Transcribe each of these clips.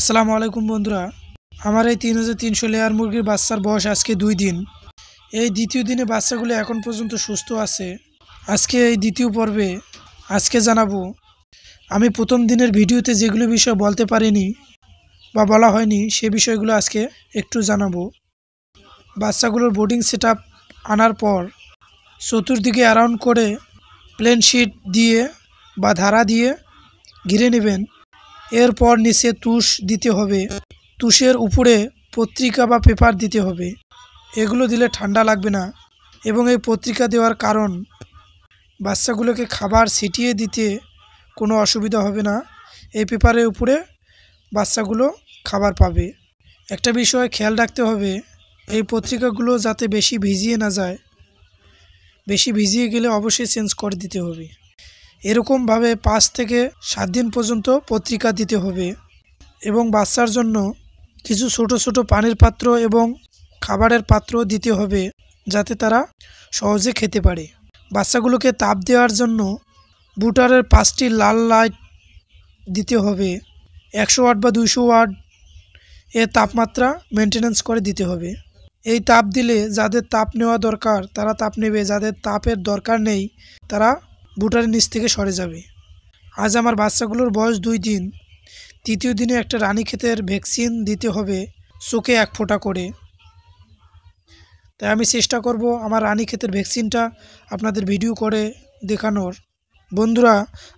আসসালামু আলাইকুম বন্ধুরা আমার এই তিন হাজার তিনশো লেয়ার মুরগির বাচ্চার বয়স আজকে দুই দিন এই দ্বিতীয় দিনে বাচ্চাগুলো এখন পর্যন্ত সুস্থ আছে আজকে এই দ্বিতীয় পর্বে আজকে জানাবো আমি প্রথম দিনের ভিডিওতে যেগুলো বিষয় বলতে পারিনি বা বলা হয়নি সে বিষয়গুলো আজকে একটু জানাবো বাচ্চাগুলোর বোর্ডিং সেট আনার পর চতুর্দিকে অ্যারাউন্ড করে প্লেন শিট দিয়ে বা ধারা দিয়ে ঘিরে নেবেন এরপর নিচে তুষ দিতে হবে তুষের উপরে পত্রিকা বা পেপার দিতে হবে এগুলো দিলে ঠান্ডা লাগবে না এবং এই পত্রিকা দেওয়ার কারণ বাচ্চাগুলোকে খাবার ছিটিয়ে দিতে কোনো অসুবিধা হবে না এই পেপারের উপরে বাচ্চাগুলো খাবার পাবে একটা বিষয় খেয়াল রাখতে হবে এই পত্রিকাগুলো যাতে বেশি ভিজিয়ে না যায় বেশি ভিজিয়ে গেলে অবশ্যই চেঞ্জ করে দিতে হবে এরকমভাবে পাঁচ থেকে সাত দিন পর্যন্ত পত্রিকা দিতে হবে এবং বাচ্চার জন্য কিছু ছোট ছোট পানির পাত্র এবং খাবারের পাত্র দিতে হবে যাতে তারা সহজে খেতে পারে বাচ্চাগুলোকে তাপ দেওয়ার জন্য বুটারের পাঁচটি লাল লাইট দিতে হবে একশো ওয়াট বা দুইশো ওয়াট এ তাপমাত্রা মেনটেন্যান্স করে দিতে হবে এই তাপ দিলে যাদের তাপ নেওয়া দরকার তারা তাপ নেবে যাদের তাপের দরকার নেই তারা বুটার নিচ থেকে সরে যাবে আজ আমার বাচ্চাগুলোর বয়স দুই দিন তৃতীয় দিনে একটা রানীক্ষেতের ভ্যাকসিন দিতে হবে চোখে এক ফোঁটা করে তাই আমি চেষ্টা করব আমার ক্ষেতের ভ্যাকসিনটা আপনাদের ভিডিও করে দেখানোর বন্ধুরা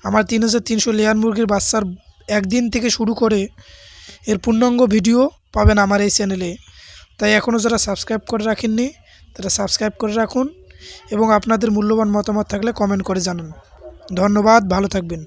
আমার তিন হাজার তিনশো লেয়ার মুরগির বাচ্চার একদিন থেকে শুরু করে এর পূর্ণাঙ্গ ভিডিও পাবেন আমার এই চ্যানেলে তাই এখনও যারা সাবস্ক্রাইব করে রাখেননি তারা সাবস্ক্রাইব করে রাখুন এবং আপনাদের মূল্যবান মতামত থাকলে কমেন্ট করে জানান ধন্যবাদ ভালো থাকবেন